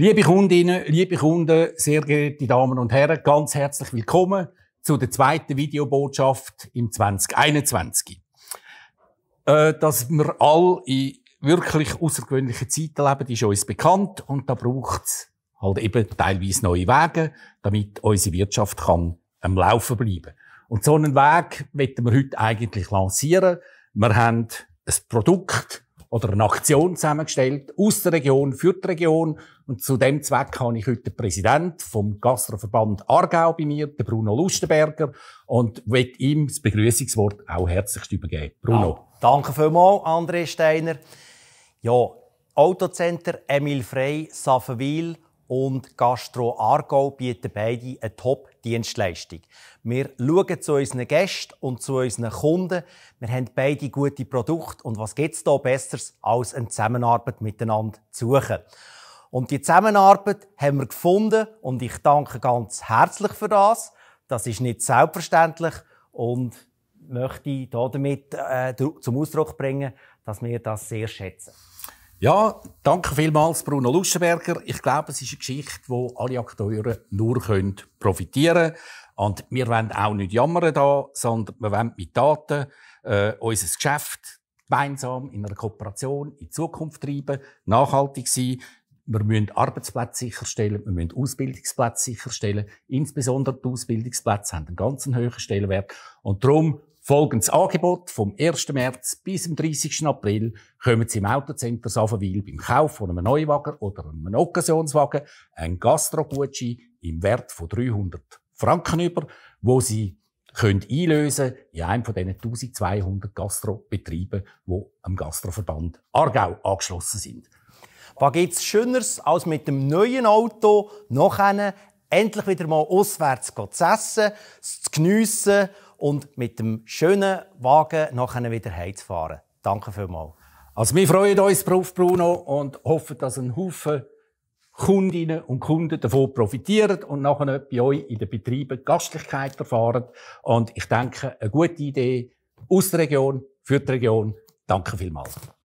Liebe Kundinnen, liebe Kunden, sehr geehrte Damen und Herren, ganz herzlich willkommen zu der zweiten Videobotschaft im 2021. Äh, dass wir alle in wirklich außergewöhnlichen Zeiten leben, ist uns bekannt und da braucht es halt eben teilweise neue Wege, damit unsere Wirtschaft kann am Laufen bleiben. Und so einen Weg möchten wir heute eigentlich lancieren. Wir haben ein Produkt, oder eine Aktion zusammengestellt aus der Region für die Region. Und zu dem Zweck habe ich heute den Präsidenten vom Gastroverband Aargau bei mir, den Bruno Lustenberger, und will ihm das Begrüßungswort auch herzlichst übergeben. Bruno. Ja, danke vielmals, André Steiner. Ja, Autocenter Emil Frey, Safenwil und Gastro Aargau bieten beide eine top Dienstleistung. Wir schauen zu unseren Gästen und zu unseren Kunden. Wir haben beide gute Produkte. Und was gibt es da Besseres, als eine Zusammenarbeit miteinander zu suchen? Und die Zusammenarbeit haben wir gefunden und ich danke ganz herzlich für das. Das ist nicht selbstverständlich und möchte damit äh, zum Ausdruck bringen, dass wir das sehr schätzen. Ja, danke vielmals, Bruno Luschenberger. Ich glaube, es ist eine Geschichte, wo alle Akteure nur können profitieren können. Und wir wollen auch nicht jammern da, sondern wir wollen mit Daten äh, unser Geschäft gemeinsam in einer Kooperation in Zukunft treiben, nachhaltig sein. Wir müssen Arbeitsplätze sicherstellen, wir müssen Ausbildungsplätze sicherstellen. Insbesondere die Ausbildungsplätze haben einen ganz hohen Stellenwert. Und darum Folgendes Angebot vom 1. März bis zum 30. April kommen Sie im Autocenter Savenwil beim Kauf von einem Neuwagen oder einem Occasionswagen einen Gastrogutschein im Wert von 300 Franken über, wo Sie können einlösen in einem von diesen 1200 Gastrobetrieben, die am Gastroverband Aargau angeschlossen sind. Was gibt es Schöneres, als mit dem neuen Auto nachher endlich wieder mal auswärts zu essen, zu geniessen und mit dem schönen Wagen nachher wieder heimzufahren. Danke vielmals. Also wir freuen uns drauf, Bruno, und hoffen, dass ein Haufen Kundinnen und Kunden davon profitieren und nachher bei euch in den Betrieben Gastlichkeit erfahren. Und ich denke, eine gute Idee aus der Region, für die Region. Danke vielmals.